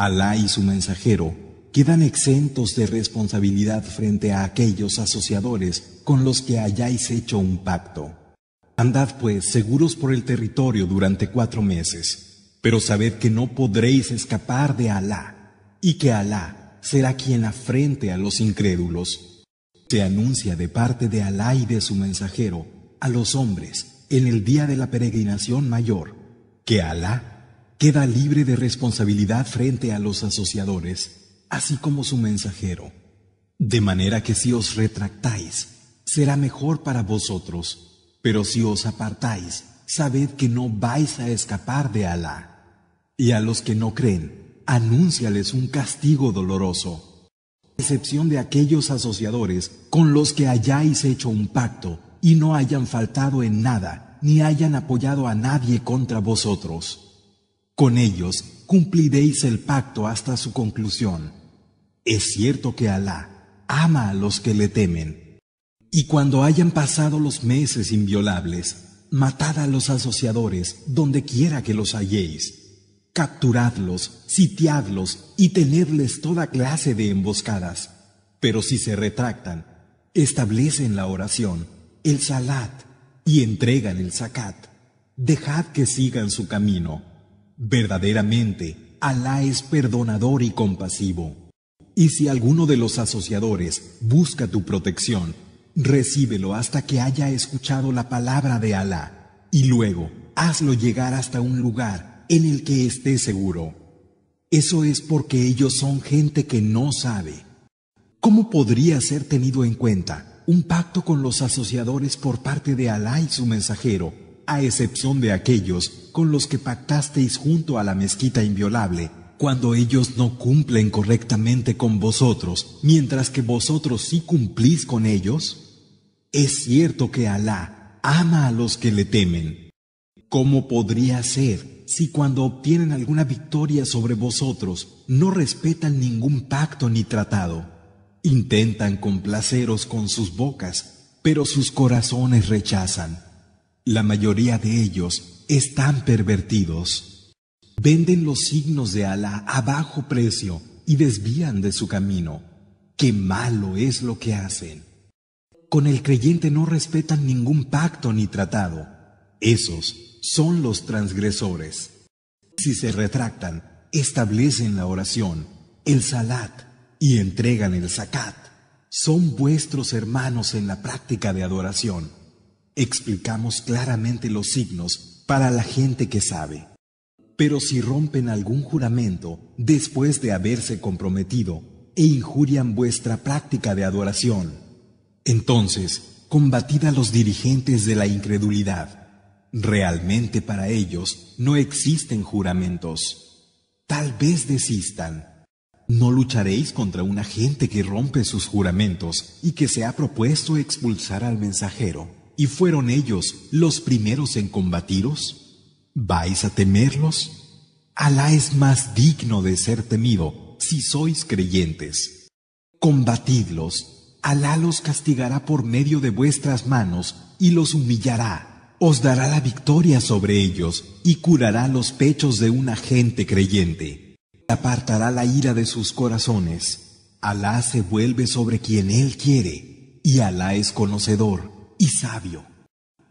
Alá y su mensajero quedan exentos de responsabilidad frente a aquellos asociadores con los que hayáis hecho un pacto. Andad pues seguros por el territorio durante cuatro meses, pero sabed que no podréis escapar de Alá, y que Alá será quien afrente a los incrédulos. Se anuncia de parte de Alá y de su mensajero a los hombres en el día de la peregrinación mayor, que Alá queda libre de responsabilidad frente a los asociadores, así como su mensajero. De manera que si os retractáis, será mejor para vosotros, pero si os apartáis, sabed que no vais a escapar de Alá. Y a los que no creen, anúnciales un castigo doloroso, excepción de aquellos asociadores con los que hayáis hecho un pacto y no hayan faltado en nada, ni hayan apoyado a nadie contra vosotros. Con ellos cumpliréis el pacto hasta su conclusión. Es cierto que Alá ama a los que le temen. Y cuando hayan pasado los meses inviolables, matad a los asociadores donde quiera que los halléis. Capturadlos, sitiadlos y tenedles toda clase de emboscadas. Pero si se retractan, establecen la oración, el salat y entregan el zakat. Dejad que sigan su camino. Verdaderamente, Alá es perdonador y compasivo. Y si alguno de los asociadores busca tu protección, recíbelo hasta que haya escuchado la palabra de Alá, y luego hazlo llegar hasta un lugar en el que esté seguro. Eso es porque ellos son gente que no sabe. ¿Cómo podría ser tenido en cuenta un pacto con los asociadores por parte de Alá y su mensajero a excepción de aquellos con los que pactasteis junto a la mezquita inviolable, cuando ellos no cumplen correctamente con vosotros, mientras que vosotros sí cumplís con ellos? Es cierto que Alá ama a los que le temen. ¿Cómo podría ser si cuando obtienen alguna victoria sobre vosotros no respetan ningún pacto ni tratado? Intentan complaceros con sus bocas, pero sus corazones rechazan. La mayoría de ellos están pervertidos. Venden los signos de Alá a bajo precio y desvían de su camino. Qué malo es lo que hacen. Con el creyente no respetan ningún pacto ni tratado. Esos son los transgresores. Si se retractan, establecen la oración, el salat y entregan el zakat. Son vuestros hermanos en la práctica de adoración. Explicamos claramente los signos para la gente que sabe. Pero si rompen algún juramento después de haberse comprometido e injurian vuestra práctica de adoración, entonces combatid a los dirigentes de la incredulidad. Realmente para ellos no existen juramentos. Tal vez desistan. No lucharéis contra una gente que rompe sus juramentos y que se ha propuesto expulsar al mensajero. ¿Y fueron ellos los primeros en combatiros? ¿Vais a temerlos? Alá es más digno de ser temido si sois creyentes. Combatidlos, Alá los castigará por medio de vuestras manos y los humillará, os dará la victoria sobre ellos y curará los pechos de una gente creyente. Apartará la ira de sus corazones. Alá se vuelve sobre quien Él quiere, y Alá es conocedor y sabio.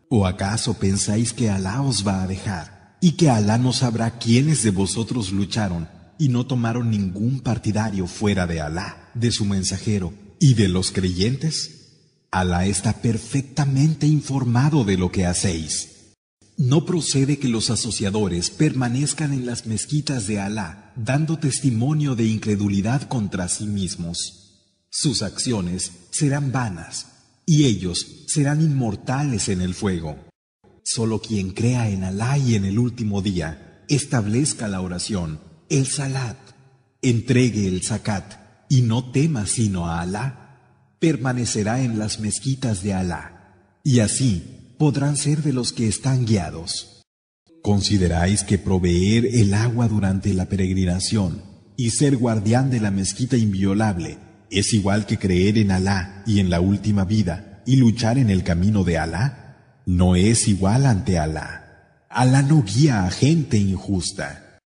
¿O acaso pensáis que Alá os va a dejar y que Alá no sabrá quiénes de vosotros lucharon y no tomaron ningún partidario fuera de Alá, de su mensajero y de los creyentes? Alá está perfectamente informado de lo que hacéis. No procede que los asociadores permanezcan en las mezquitas de Alá, dando testimonio de incredulidad contra sí mismos. Sus acciones serán vanas y ellos serán inmortales en el fuego. Solo quien crea en Alá y en el último día, establezca la oración, el salat, entregue el zakat y no tema sino a Alá, permanecerá en las mezquitas de Alá, y así podrán ser de los que están guiados. ¿Consideráis que proveer el agua durante la peregrinación y ser guardián de la mezquita inviolable ¿Es igual que creer en Alá y en la última vida y luchar en el camino de Alá? No es igual ante Alá. Alá no guía a gente injusta.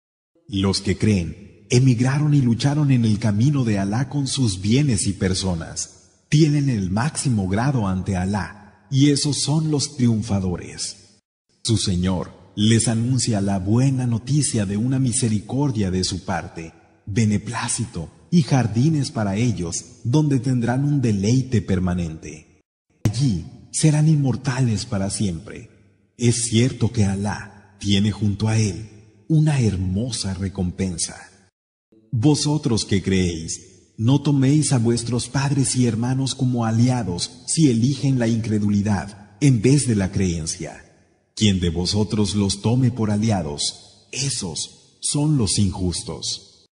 Los que creen emigraron y lucharon en el camino de Alá con sus bienes y personas. Tienen el máximo grado ante Alá y esos son los triunfadores. Su Señor les anuncia la buena noticia de una misericordia de su parte, beneplácito y jardines para ellos donde tendrán un deleite permanente. Allí serán inmortales para siempre. Es cierto que Alá tiene junto a él una hermosa recompensa. Vosotros que creéis, no toméis a vuestros padres y hermanos como aliados si eligen la incredulidad en vez de la creencia. Quien de vosotros los tome por aliados, esos son los injustos.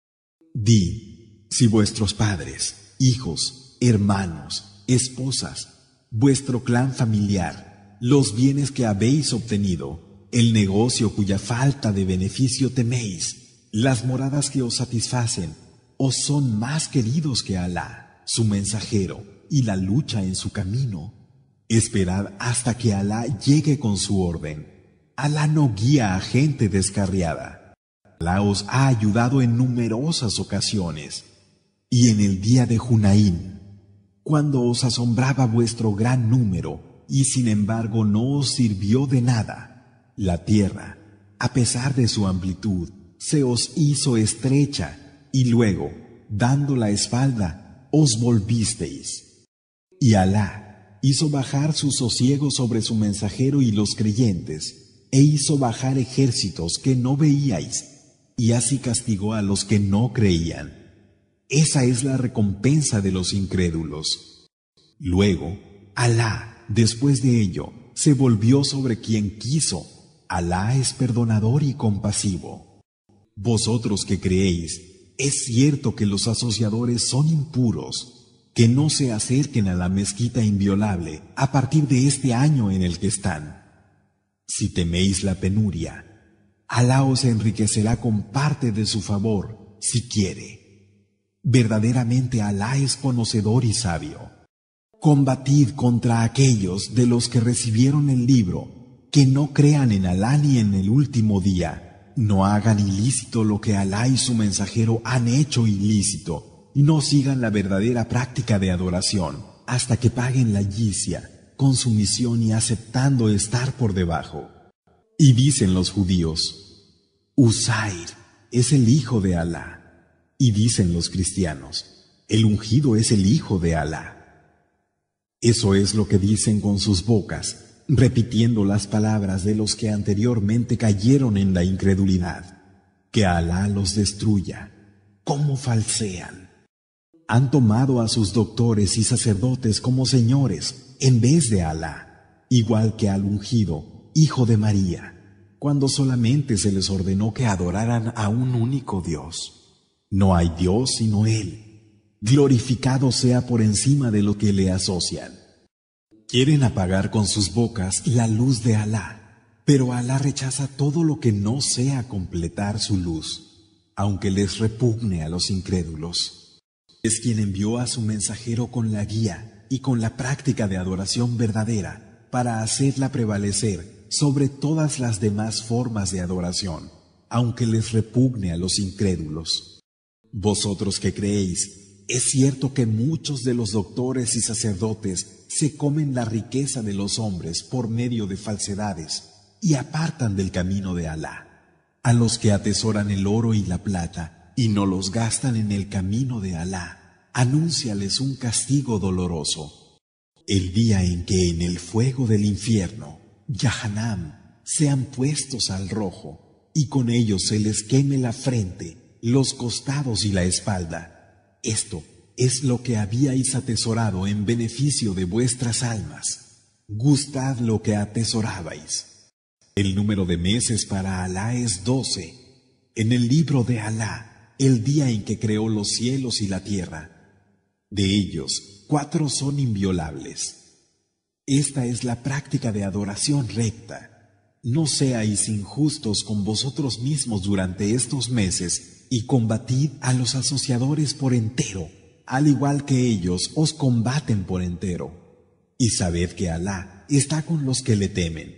Di, si vuestros padres, hijos, hermanos, esposas, vuestro clan familiar, los bienes que habéis obtenido, el negocio cuya falta de beneficio teméis, las moradas que os satisfacen, os son más queridos que Alá, su mensajero, y la lucha en su camino. Esperad hasta que Alá llegue con su orden. Alá no guía a gente descarriada. Alá os ha ayudado en numerosas ocasiones. Y en el día de Junaín, cuando os asombraba vuestro gran número, y sin embargo no os sirvió de nada, la tierra, a pesar de su amplitud, se os hizo estrecha, y luego, dando la espalda, os volvisteis. Y Alá hizo bajar su sosiego sobre su mensajero y los creyentes, e hizo bajar ejércitos que no veíais, y así castigó a los que no creían. Esa es la recompensa de los incrédulos. Luego, Alá, después de ello, se volvió sobre quien quiso. Alá es perdonador y compasivo. Vosotros que creéis, es cierto que los asociadores son impuros, que no se acerquen a la mezquita inviolable a partir de este año en el que están. Si teméis la penuria, Alá os enriquecerá con parte de su favor, si quiere. Verdaderamente Alá es conocedor y sabio. Combatid contra aquellos de los que recibieron el libro, que no crean en Alá ni en el último día, no hagan ilícito lo que Alá y su mensajero han hecho ilícito, y no sigan la verdadera práctica de adoración, hasta que paguen la yicia, con sumisión y aceptando estar por debajo. Y dicen los judíos, Usair es el hijo de Alá. Y dicen los cristianos, el ungido es el Hijo de Alá. Eso es lo que dicen con sus bocas, repitiendo las palabras de los que anteriormente cayeron en la incredulidad. Que Alá los destruya. ¿Cómo falsean? Han tomado a sus doctores y sacerdotes como señores en vez de Alá, igual que al ungido, Hijo de María, cuando solamente se les ordenó que adoraran a un único Dios. No hay Dios sino Él. Glorificado sea por encima de lo que le asocian. Quieren apagar con sus bocas la luz de Alá, pero Alá rechaza todo lo que no sea completar su luz, aunque les repugne a los incrédulos. Es quien envió a su mensajero con la guía y con la práctica de adoración verdadera para hacerla prevalecer sobre todas las demás formas de adoración, aunque les repugne a los incrédulos. Vosotros que creéis, es cierto que muchos de los doctores y sacerdotes se comen la riqueza de los hombres por medio de falsedades y apartan del camino de Alá. A los que atesoran el oro y la plata y no los gastan en el camino de Alá, anúnciales un castigo doloroso. El día en que en el fuego del infierno, Yahanam, sean puestos al rojo y con ellos se les queme la frente los costados y la espalda. Esto es lo que habíais atesorado en beneficio de vuestras almas. Gustad lo que atesorabais. El número de meses para Alá es doce. En el libro de Alá, el día en que creó los cielos y la tierra. De ellos, cuatro son inviolables. Esta es la práctica de adoración recta. No seáis injustos con vosotros mismos durante estos meses y combatid a los asociadores por entero, al igual que ellos os combaten por entero. Y sabed que Alá está con los que le temen.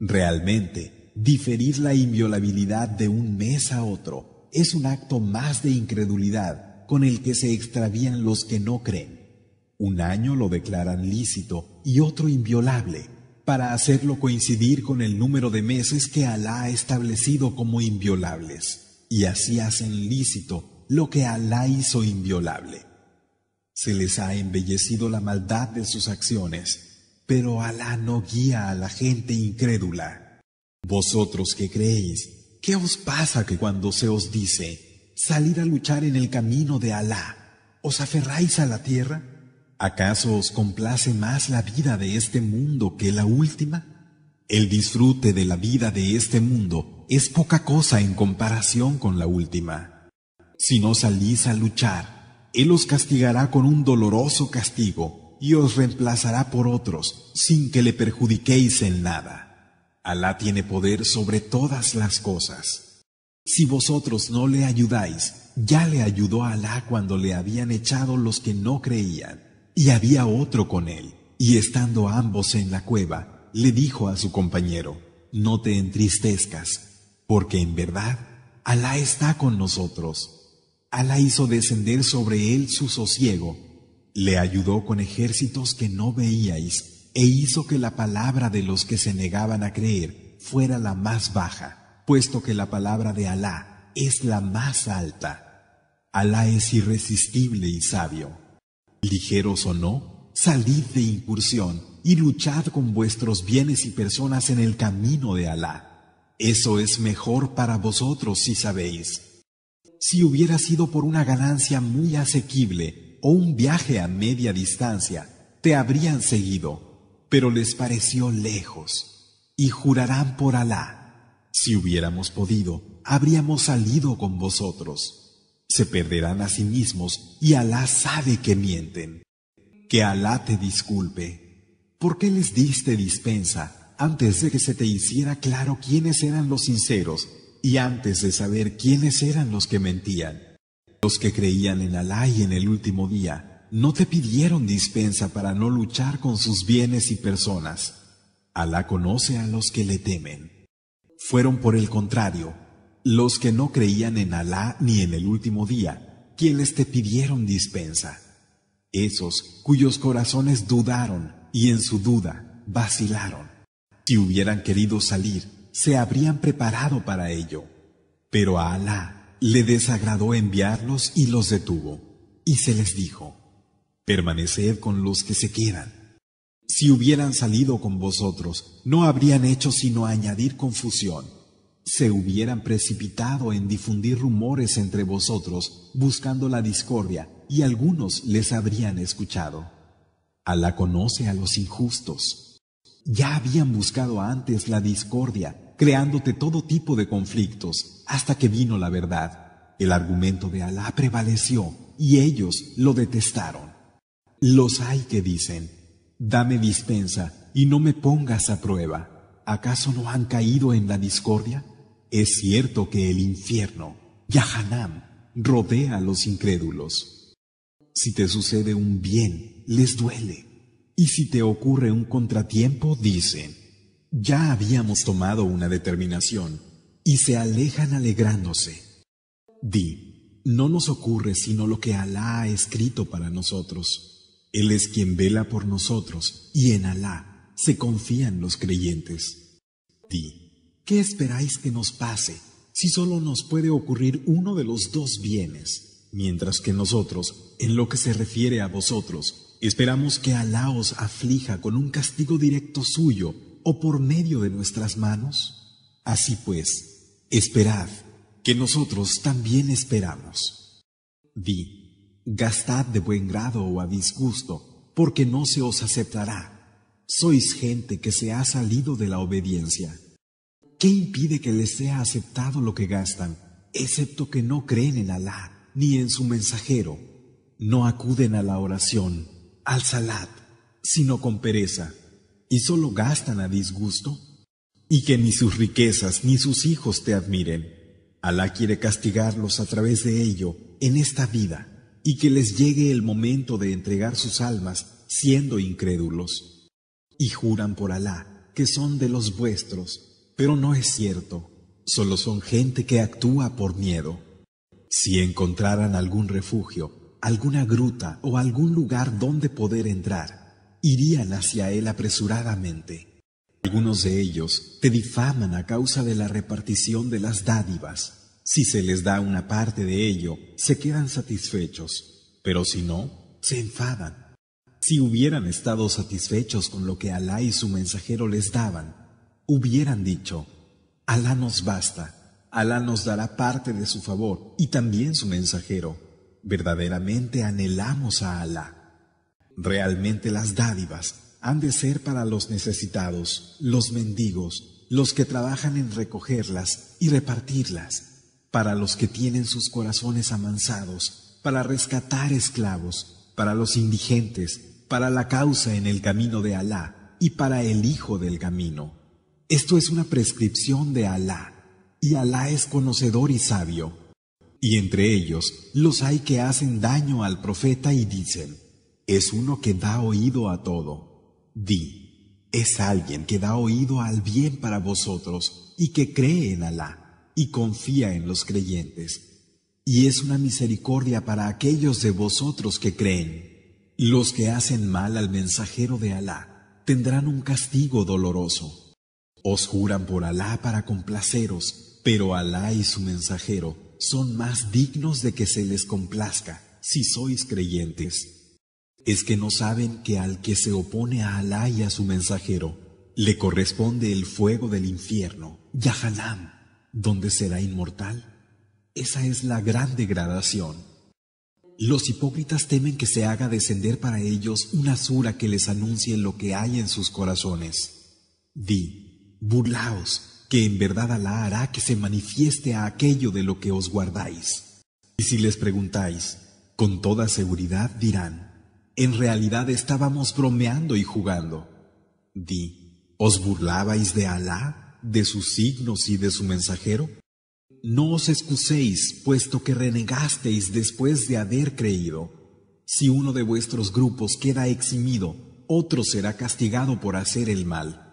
Realmente, diferir la inviolabilidad de un mes a otro es un acto más de incredulidad con el que se extravían los que no creen. Un año lo declaran lícito y otro inviolable, para hacerlo coincidir con el número de meses que Alá ha establecido como inviolables y así hacen lícito lo que Alá hizo inviolable. Se les ha embellecido la maldad de sus acciones, pero Alá no guía a la gente incrédula. Vosotros que creéis, ¿qué os pasa que cuando se os dice, salir a luchar en el camino de Alá, os aferráis a la tierra? ¿Acaso os complace más la vida de este mundo que la última? El disfrute de la vida de este mundo es poca cosa en comparación con la última. Si no salís a luchar, Él os castigará con un doloroso castigo y os reemplazará por otros sin que le perjudiquéis en nada. Alá tiene poder sobre todas las cosas. Si vosotros no le ayudáis, ya le ayudó Alá cuando le habían echado los que no creían, y había otro con él, y estando ambos en la cueva, le dijo a su compañero, no te entristezcas, porque en verdad Alá está con nosotros. Alá hizo descender sobre él su sosiego, le ayudó con ejércitos que no veíais e hizo que la palabra de los que se negaban a creer fuera la más baja, puesto que la palabra de Alá es la más alta. Alá es irresistible y sabio. Ligeros o no, salid de incursión y luchad con vuestros bienes y personas en el camino de Alá. Eso es mejor para vosotros si sabéis. Si hubiera sido por una ganancia muy asequible o un viaje a media distancia, te habrían seguido, pero les pareció lejos, y jurarán por Alá. Si hubiéramos podido, habríamos salido con vosotros. Se perderán a sí mismos y Alá sabe que mienten. Que Alá te disculpe. ¿Por qué les diste dispensa antes de que se te hiciera claro quiénes eran los sinceros y antes de saber quiénes eran los que mentían. Los que creían en Alá y en el último día no te pidieron dispensa para no luchar con sus bienes y personas. Alá conoce a los que le temen. Fueron por el contrario, los que no creían en Alá ni en el último día, quienes te pidieron dispensa. Esos cuyos corazones dudaron y en su duda vacilaron. Si hubieran querido salir, se habrían preparado para ello. Pero a Alá le desagradó enviarlos y los detuvo. Y se les dijo, permaneced con los que se quedan. Si hubieran salido con vosotros, no habrían hecho sino añadir confusión. Se hubieran precipitado en difundir rumores entre vosotros, buscando la discordia, y algunos les habrían escuchado. Alá conoce a los injustos. Ya habían buscado antes la discordia, creándote todo tipo de conflictos, hasta que vino la verdad. El argumento de Alá prevaleció y ellos lo detestaron. Los hay que dicen, dame dispensa y no me pongas a prueba. ¿Acaso no han caído en la discordia? Es cierto que el infierno, Yahanam, rodea a los incrédulos. Si te sucede un bien, les duele. Y si te ocurre un contratiempo, dicen, ya habíamos tomado una determinación, y se alejan alegrándose. Di, no nos ocurre sino lo que Alá ha escrito para nosotros. Él es quien vela por nosotros, y en Alá se confían los creyentes. Di, ¿qué esperáis que nos pase si solo nos puede ocurrir uno de los dos bienes, mientras que nosotros, en lo que se refiere a vosotros, Esperamos que Alá os aflija con un castigo directo suyo o por medio de nuestras manos. Así pues, esperad, que nosotros también esperamos. Di, gastad de buen grado o a disgusto, porque no se os aceptará. Sois gente que se ha salido de la obediencia. ¿Qué impide que les sea aceptado lo que gastan, excepto que no creen en Alá ni en su mensajero? No acuden a la oración al salat, sino con pereza, y solo gastan a disgusto, y que ni sus riquezas ni sus hijos te admiren. Alá quiere castigarlos a través de ello en esta vida, y que les llegue el momento de entregar sus almas siendo incrédulos. Y juran por Alá que son de los vuestros, pero no es cierto, solo son gente que actúa por miedo. Si encontraran algún refugio, alguna gruta o algún lugar donde poder entrar, irían hacia él apresuradamente. Algunos de ellos te difaman a causa de la repartición de las dádivas. Si se les da una parte de ello, se quedan satisfechos, pero si no, se enfadan. Si hubieran estado satisfechos con lo que Alá y su mensajero les daban, hubieran dicho, Alá nos basta, Alá nos dará parte de su favor y también su mensajero verdaderamente anhelamos a Alá. Realmente las dádivas han de ser para los necesitados, los mendigos, los que trabajan en recogerlas y repartirlas, para los que tienen sus corazones amansados, para rescatar esclavos, para los indigentes, para la causa en el camino de Alá y para el Hijo del Camino. Esto es una prescripción de Alá, y Alá es conocedor y sabio. Y entre ellos los hay que hacen daño al profeta y dicen, es uno que da oído a todo. Di, es alguien que da oído al bien para vosotros y que cree en Alá y confía en los creyentes. Y es una misericordia para aquellos de vosotros que creen. Los que hacen mal al mensajero de Alá tendrán un castigo doloroso. Os juran por Alá para complaceros, pero Alá y su mensajero son más dignos de que se les complazca si sois creyentes. Es que no saben que al que se opone a Alá y a su mensajero, le corresponde el fuego del infierno, Yahalam, donde será inmortal. Esa es la gran degradación. Los hipócritas temen que se haga descender para ellos una sura que les anuncie lo que hay en sus corazones. Di, burlaos que en verdad Alá hará que se manifieste a aquello de lo que os guardáis. Y si les preguntáis, con toda seguridad dirán, en realidad estábamos bromeando y jugando. Di, ¿os burlabais de Alá, de sus signos y de su mensajero? No os excuséis, puesto que renegasteis después de haber creído. Si uno de vuestros grupos queda eximido, otro será castigado por hacer el mal.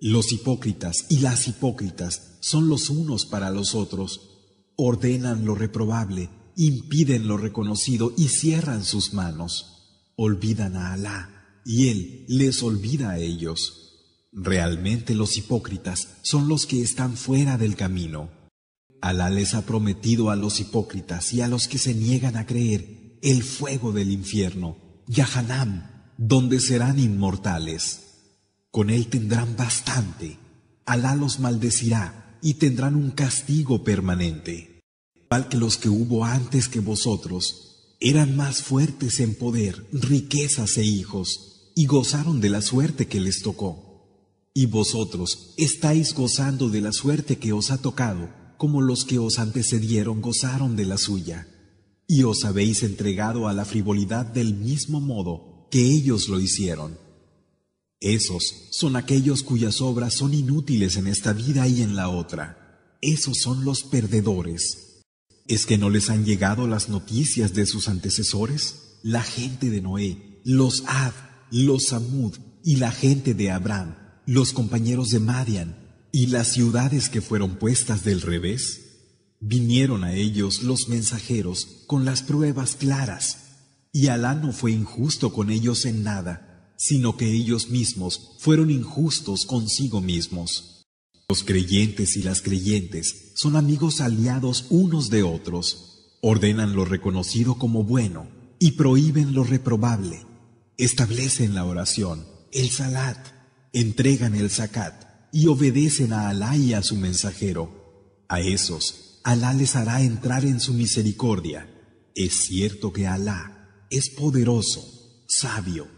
Los hipócritas y las hipócritas son los unos para los otros, ordenan lo reprobable, impiden lo reconocido y cierran sus manos, olvidan a Alá y Él les olvida a ellos. Realmente los hipócritas son los que están fuera del camino. Alá les ha prometido a los hipócritas y a los que se niegan a creer el fuego del infierno, Yahanam, donde serán inmortales. Con él tendrán bastante. Alá los maldecirá y tendrán un castigo permanente. Tal que los que hubo antes que vosotros eran más fuertes en poder, riquezas e hijos, y gozaron de la suerte que les tocó. Y vosotros estáis gozando de la suerte que os ha tocado, como los que os antecedieron gozaron de la suya. Y os habéis entregado a la frivolidad del mismo modo que ellos lo hicieron. Esos son aquellos cuyas obras son inútiles en esta vida y en la otra. Esos son los perdedores. ¿Es que no les han llegado las noticias de sus antecesores? La gente de Noé, los Ad, los Samud y la gente de Abraham, los compañeros de Madian y las ciudades que fueron puestas del revés. Vinieron a ellos los mensajeros con las pruebas claras, y Alá no fue injusto con ellos en nada sino que ellos mismos fueron injustos consigo mismos. Los creyentes y las creyentes son amigos aliados unos de otros, ordenan lo reconocido como bueno y prohíben lo reprobable, establecen la oración, el salat, entregan el zakat y obedecen a Alá y a su mensajero. A esos, Alá les hará entrar en su misericordia. Es cierto que Alá es poderoso, sabio.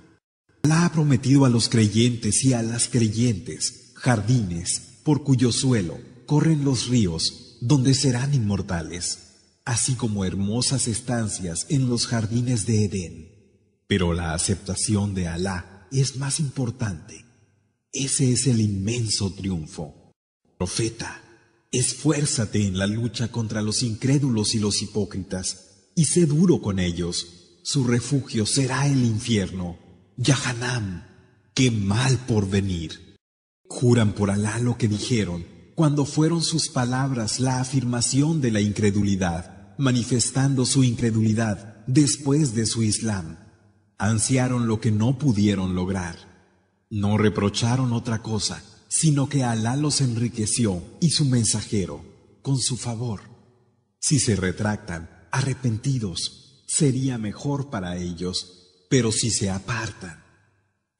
Alá ha prometido a los creyentes y a las creyentes jardines por cuyo suelo corren los ríos donde serán inmortales, así como hermosas estancias en los jardines de Edén. Pero la aceptación de Alá es más importante. Ese es el inmenso triunfo. Profeta, esfuérzate en la lucha contra los incrédulos y los hipócritas, y sé duro con ellos. Su refugio será el infierno. Yahanam, qué mal por venir Juran por Alá lo que dijeron cuando fueron sus palabras la afirmación de la incredulidad, manifestando su incredulidad después de su Islam. Ansiaron lo que no pudieron lograr. No reprocharon otra cosa, sino que Alá los enriqueció y su mensajero, con su favor. Si se retractan, arrepentidos, sería mejor para ellos pero si se apartan,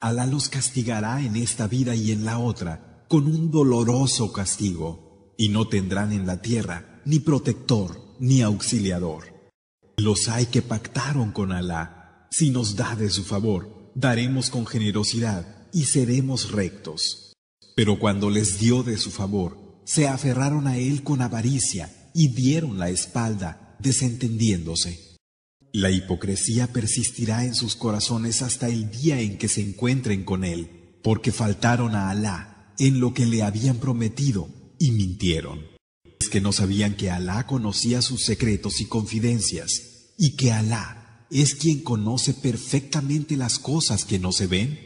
Alá los castigará en esta vida y en la otra con un doloroso castigo, y no tendrán en la tierra ni protector ni auxiliador. Los hay que pactaron con Alá, si nos da de su favor, daremos con generosidad y seremos rectos. Pero cuando les dio de su favor, se aferraron a él con avaricia y dieron la espalda, desentendiéndose. La hipocresía persistirá en sus corazones hasta el día en que se encuentren con Él, porque faltaron a Alá en lo que le habían prometido y mintieron. Es que no sabían que Alá conocía sus secretos y confidencias, y que Alá es quien conoce perfectamente las cosas que no se ven.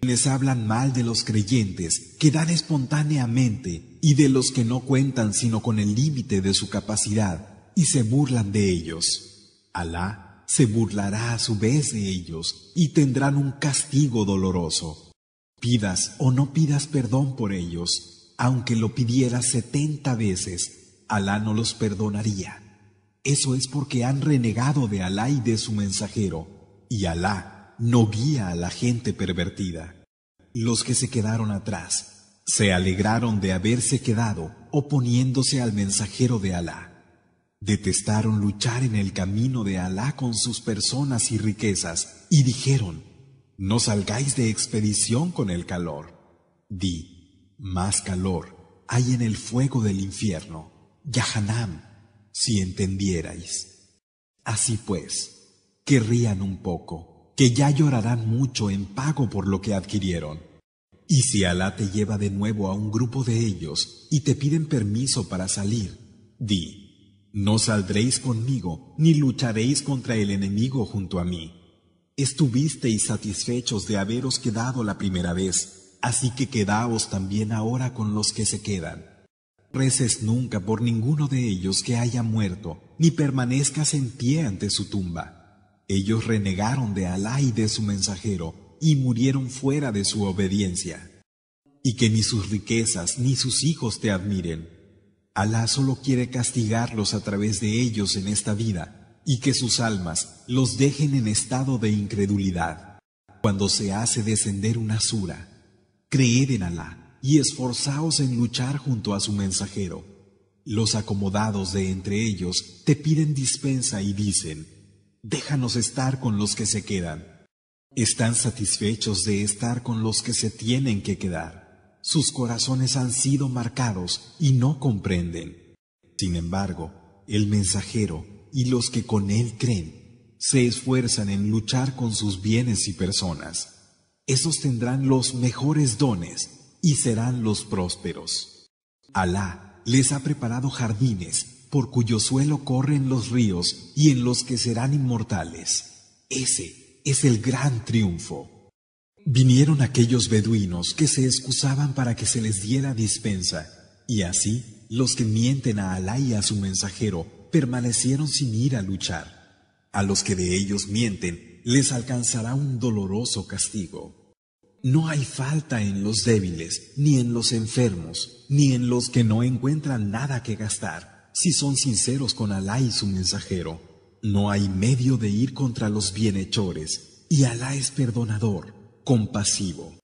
Quienes hablan mal de los creyentes que dan espontáneamente y de los que no cuentan sino con el límite de su capacidad y se burlan de ellos. Alá se burlará a su vez de ellos y tendrán un castigo doloroso. Pidas o no pidas perdón por ellos, aunque lo pidieras setenta veces, Alá no los perdonaría. Eso es porque han renegado de Alá y de su mensajero, y Alá no guía a la gente pervertida. Los que se quedaron atrás se alegraron de haberse quedado oponiéndose al mensajero de Alá. Detestaron luchar en el camino de Alá con sus personas y riquezas y dijeron, no salgáis de expedición con el calor. Di, más calor hay en el fuego del infierno, Yahanam, si entendierais. Así pues, querrían un poco, que ya llorarán mucho en pago por lo que adquirieron. Y si Alá te lleva de nuevo a un grupo de ellos y te piden permiso para salir, di, no saldréis conmigo, ni lucharéis contra el enemigo junto a mí. Estuvisteis satisfechos de haberos quedado la primera vez, así que quedaos también ahora con los que se quedan. Reces nunca por ninguno de ellos que haya muerto, ni permanezcas en pie ante su tumba. Ellos renegaron de Alá y de su mensajero, y murieron fuera de su obediencia. Y que ni sus riquezas ni sus hijos te admiren, Alá solo quiere castigarlos a través de ellos en esta vida y que sus almas los dejen en estado de incredulidad. Cuando se hace descender una sura, creed en Alá y esforzaos en luchar junto a su mensajero. Los acomodados de entre ellos te piden dispensa y dicen, déjanos estar con los que se quedan. Están satisfechos de estar con los que se tienen que quedar sus corazones han sido marcados y no comprenden. Sin embargo, el mensajero y los que con él creen se esfuerzan en luchar con sus bienes y personas. Esos tendrán los mejores dones y serán los prósperos. Alá les ha preparado jardines por cuyo suelo corren los ríos y en los que serán inmortales. Ese es el gran triunfo. Vinieron aquellos beduinos que se excusaban para que se les diera dispensa, y así los que mienten a Alá y a su mensajero permanecieron sin ir a luchar. A los que de ellos mienten les alcanzará un doloroso castigo. No hay falta en los débiles, ni en los enfermos, ni en los que no encuentran nada que gastar, si son sinceros con Alá y su mensajero. No hay medio de ir contra los bienhechores, y Alá es perdonador compasivo,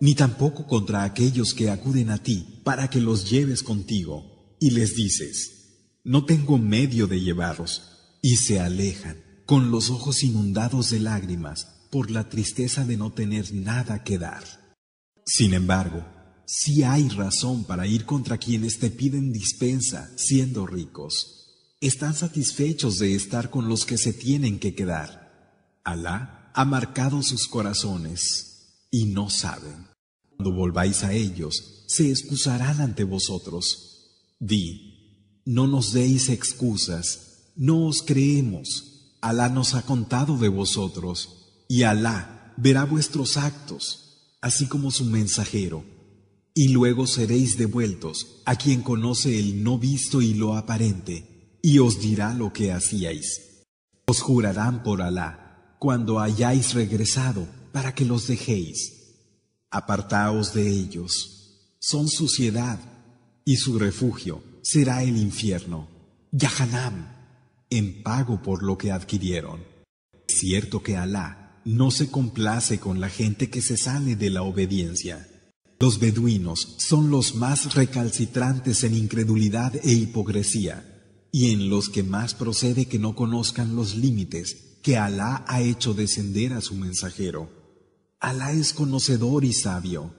ni tampoco contra aquellos que acuden a ti para que los lleves contigo, y les dices, no tengo medio de llevarlos y se alejan, con los ojos inundados de lágrimas, por la tristeza de no tener nada que dar. Sin embargo, si hay razón para ir contra quienes te piden dispensa siendo ricos. Están satisfechos de estar con los que se tienen que quedar. Alá ha marcado sus corazones y no saben. Cuando volváis a ellos, se excusarán ante vosotros. Di, no nos deis excusas, no os creemos. Alá nos ha contado de vosotros, y Alá verá vuestros actos, así como su mensajero. Y luego seréis devueltos a quien conoce el no visto y lo aparente, y os dirá lo que hacíais. Os jurarán por Alá cuando hayáis regresado para que los dejéis. Apartaos de ellos. Son suciedad, y su refugio será el infierno, Yahanam, en pago por lo que adquirieron. Es Cierto que Alá no se complace con la gente que se sale de la obediencia. Los beduinos son los más recalcitrantes en incredulidad e hipocresía, y en los que más procede que no conozcan los límites que Alá ha hecho descender a su mensajero. Alá es conocedor y sabio.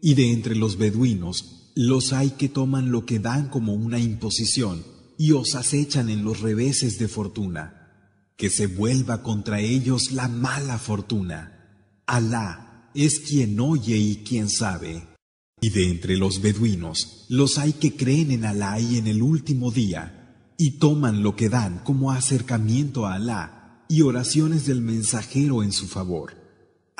Y de entre los beduinos, los hay que toman lo que dan como una imposición y os acechan en los reveses de fortuna. Que se vuelva contra ellos la mala fortuna. Alá es quien oye y quien sabe. Y de entre los beduinos, los hay que creen en Alá y en el último día, y toman lo que dan como acercamiento a Alá y oraciones del mensajero en su favor.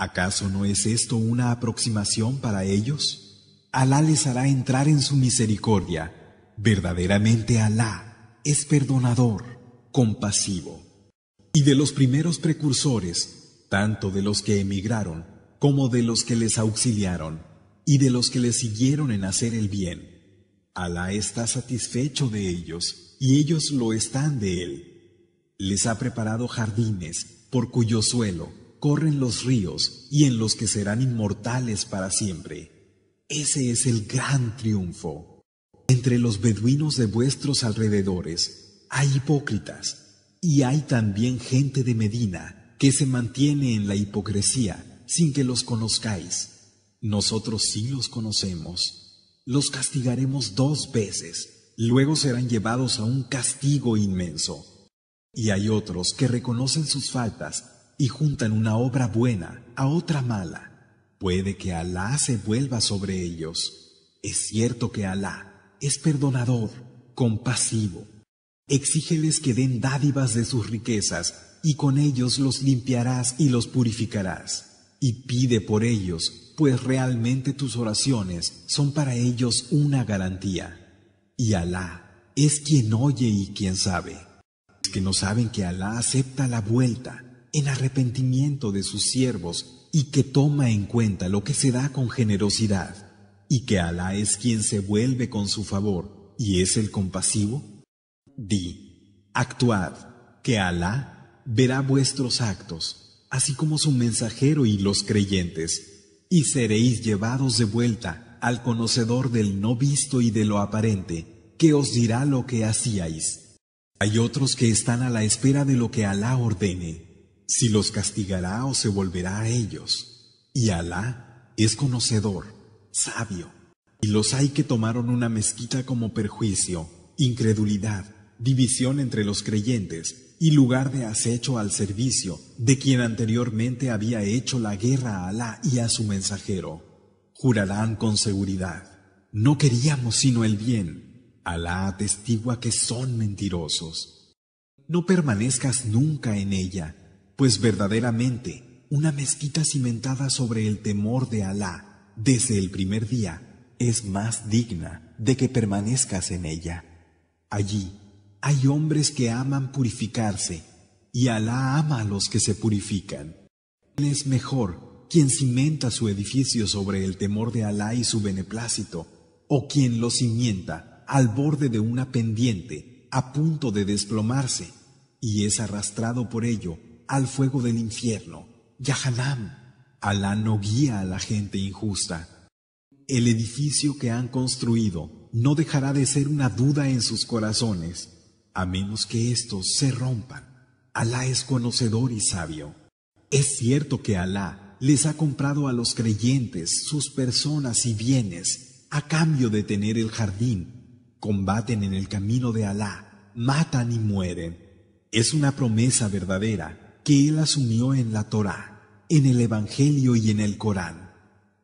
¿Acaso no es esto una aproximación para ellos? Alá les hará entrar en su misericordia. Verdaderamente Alá es perdonador, compasivo. Y de los primeros precursores, tanto de los que emigraron como de los que les auxiliaron y de los que les siguieron en hacer el bien. Alá está satisfecho de ellos y ellos lo están de él. Les ha preparado jardines por cuyo suelo corren los ríos y en los que serán inmortales para siempre. Ese es el gran triunfo. Entre los beduinos de vuestros alrededores hay hipócritas y hay también gente de Medina que se mantiene en la hipocresía sin que los conozcáis. Nosotros sí los conocemos. Los castigaremos dos veces, luego serán llevados a un castigo inmenso. Y hay otros que reconocen sus faltas y juntan una obra buena a otra mala, puede que Alá se vuelva sobre ellos. Es cierto que Alá es perdonador, compasivo. Exígeles que den dádivas de sus riquezas y con ellos los limpiarás y los purificarás. Y pide por ellos, pues realmente tus oraciones son para ellos una garantía. Y Alá es quien oye y quien sabe. Es que no saben que Alá acepta la vuelta en arrepentimiento de sus siervos y que toma en cuenta lo que se da con generosidad, y que Alá es quien se vuelve con su favor y es el compasivo? Di, actuad, que Alá verá vuestros actos, así como su mensajero y los creyentes, y seréis llevados de vuelta al conocedor del no visto y de lo aparente, que os dirá lo que hacíais. Hay otros que están a la espera de lo que Alá ordene si los castigará o se volverá a ellos. Y Alá es conocedor, sabio. Y los hay que tomaron una mezquita como perjuicio, incredulidad, división entre los creyentes y lugar de acecho al servicio de quien anteriormente había hecho la guerra a Alá y a su mensajero. Jurarán con seguridad, no queríamos sino el bien. Alá atestigua que son mentirosos. No permanezcas nunca en ella pues verdaderamente, una mezquita cimentada sobre el temor de Alá desde el primer día es más digna de que permanezcas en ella. Allí hay hombres que aman purificarse y Alá ama a los que se purifican. es mejor quien cimenta su edificio sobre el temor de Alá y su beneplácito, o quien lo cimienta al borde de una pendiente, a punto de desplomarse, y es arrastrado por ello al fuego del infierno, Yahanam. Alá no guía a la gente injusta. El edificio que han construido no dejará de ser una duda en sus corazones, a menos que éstos se rompan. Alá es conocedor y sabio. Es cierto que Alá les ha comprado a los creyentes sus personas y bienes a cambio de tener el jardín. Combaten en el camino de Alá, matan y mueren. Es una promesa verdadera que Él asumió en la Torá, en el Evangelio y en el Corán.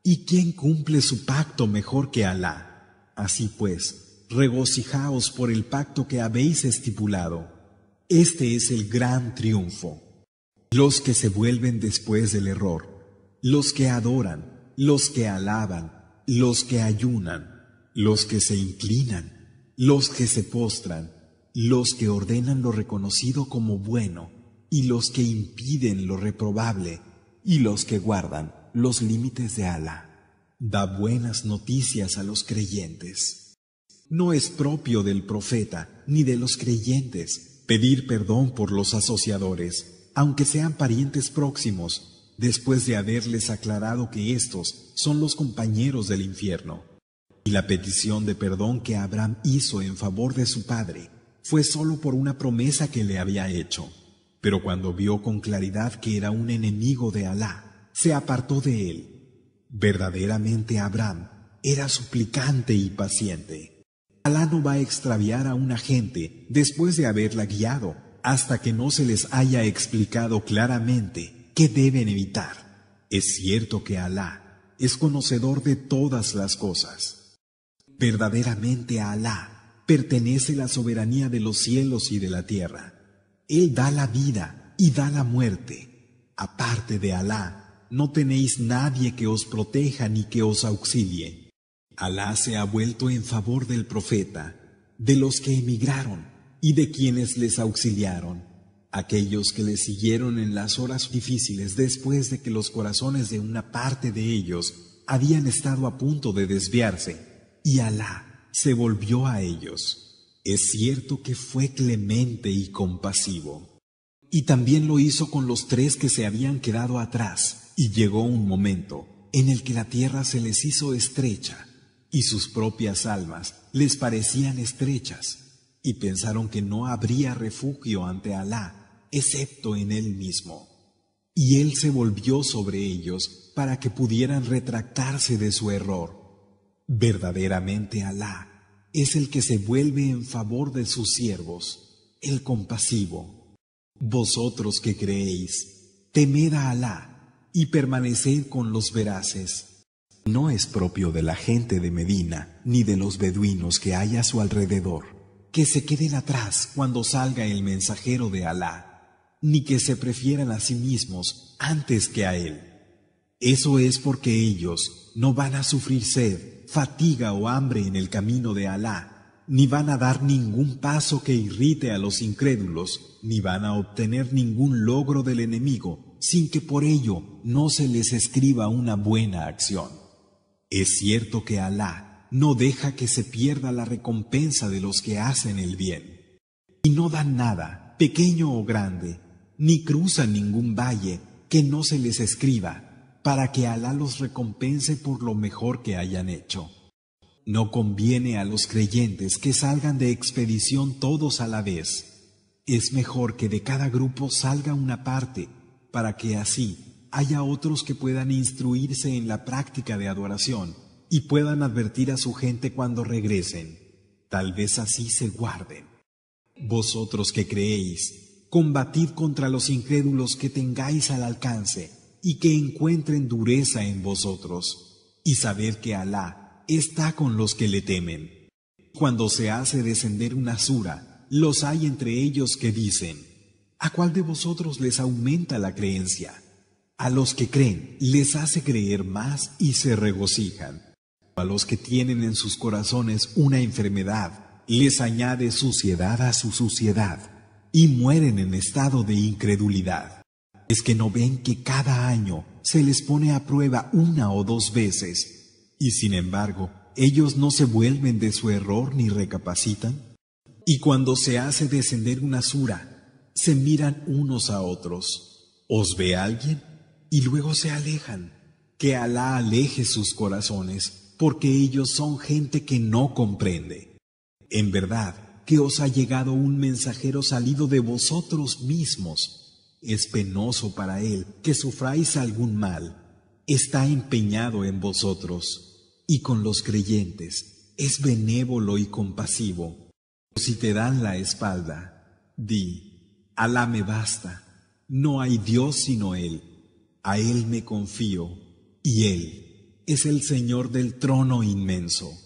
¿Y quién cumple su pacto mejor que Alá? Así pues, regocijaos por el pacto que habéis estipulado. Este es el gran triunfo. Los que se vuelven después del error, los que adoran, los que alaban, los que ayunan, los que se inclinan, los que se postran, los que ordenan lo reconocido como bueno, y los que impiden lo reprobable, y los que guardan los límites de Alá. Da buenas noticias a los creyentes. No es propio del profeta ni de los creyentes pedir perdón por los asociadores, aunque sean parientes próximos, después de haberles aclarado que estos son los compañeros del infierno. Y la petición de perdón que Abraham hizo en favor de su padre fue solo por una promesa que le había hecho. Pero cuando vio con claridad que era un enemigo de Alá, se apartó de él. Verdaderamente Abraham era suplicante y paciente. Alá no va a extraviar a una gente después de haberla guiado hasta que no se les haya explicado claramente qué deben evitar. Es cierto que Alá es conocedor de todas las cosas. Verdaderamente a Alá pertenece la soberanía de los cielos y de la tierra. Él da la vida y da la muerte. Aparte de Alá, no tenéis nadie que os proteja ni que os auxilie. Alá se ha vuelto en favor del profeta, de los que emigraron y de quienes les auxiliaron, aquellos que le siguieron en las horas difíciles después de que los corazones de una parte de ellos habían estado a punto de desviarse, y Alá se volvió a ellos. Es cierto que fue clemente y compasivo. Y también lo hizo con los tres que se habían quedado atrás, y llegó un momento en el que la tierra se les hizo estrecha, y sus propias almas les parecían estrechas, y pensaron que no habría refugio ante Alá, excepto en Él mismo. Y Él se volvió sobre ellos para que pudieran retractarse de su error. Verdaderamente Alá es el que se vuelve en favor de sus siervos, el compasivo. Vosotros que creéis, temed a Alá y permaneced con los veraces. No es propio de la gente de Medina ni de los beduinos que hay a su alrededor, que se queden atrás cuando salga el mensajero de Alá, ni que se prefieran a sí mismos antes que a él. Eso es porque ellos no van a sufrir sed, fatiga o hambre en el camino de Alá, ni van a dar ningún paso que irrite a los incrédulos, ni van a obtener ningún logro del enemigo, sin que por ello no se les escriba una buena acción. Es cierto que Alá no deja que se pierda la recompensa de los que hacen el bien, y no dan nada, pequeño o grande, ni cruzan ningún valle que no se les escriba para que Alá los recompense por lo mejor que hayan hecho. No conviene a los creyentes que salgan de expedición todos a la vez. Es mejor que de cada grupo salga una parte, para que así haya otros que puedan instruirse en la práctica de adoración y puedan advertir a su gente cuando regresen. Tal vez así se guarden. Vosotros que creéis, combatid contra los incrédulos que tengáis al alcance y que encuentren dureza en vosotros, y sabed que Alá está con los que le temen. Cuando se hace descender una sura, los hay entre ellos que dicen, ¿a cuál de vosotros les aumenta la creencia? A los que creen les hace creer más y se regocijan. A los que tienen en sus corazones una enfermedad, les añade suciedad a su suciedad, y mueren en estado de incredulidad es que no ven que cada año se les pone a prueba una o dos veces, y sin embargo ellos no se vuelven de su error ni recapacitan. Y cuando se hace descender una sura, se miran unos a otros, os ve alguien, y luego se alejan. Que Alá aleje sus corazones, porque ellos son gente que no comprende. En verdad que os ha llegado un mensajero salido de vosotros mismos, es penoso para él que sufráis algún mal. Está empeñado en vosotros. Y con los creyentes es benévolo y compasivo. Si te dan la espalda, di, Alá me basta. No hay Dios sino Él. A Él me confío. Y Él es el Señor del trono inmenso.